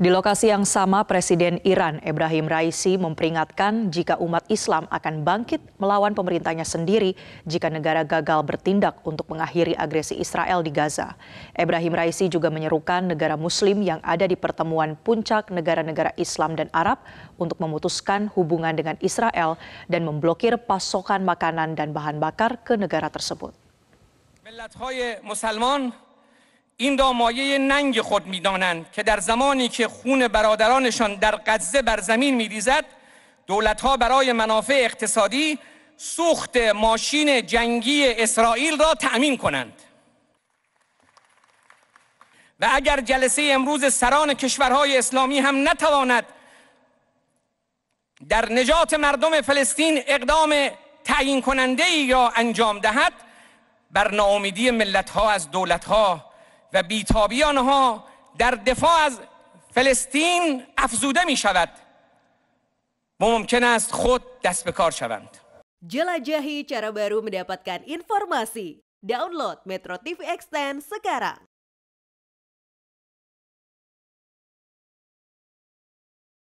Di lokasi yang sama, Presiden Iran Ibrahim Raisi memperingatkan jika umat Islam akan bangkit melawan pemerintahnya sendiri jika negara gagal bertindak untuk mengakhiri agresi Israel di Gaza. Ibrahim Raisi juga menyerukan negara Muslim yang ada di pertemuan puncak negara-negara Islam dan Arab untuk memutuskan hubungan dengan Israel dan memblokir pasokan makanan dan bahan bakar ke negara tersebut. این را مایه ننگ خود میدانند که در زمانی که خون برادرانشان در غزه بر زمین دولت دولتها برای منافع اقتصادی سوخت ماشین جنگی اسرائیل را تأمین کنند و اگر جلسه امروز سران کشورهای اسلامی هم نتواند در نجات مردم فلسطین اقدام تعیین کننده یا انجام دهد بر ناامیدی ملت ها از دولت ها و بیتابی آنها در دفاع از فلسطین افزوده می شود ممکن است خود دست به کار شوند جلجهی cara baru mendapatkan informasi download Metro TV Extend sekarang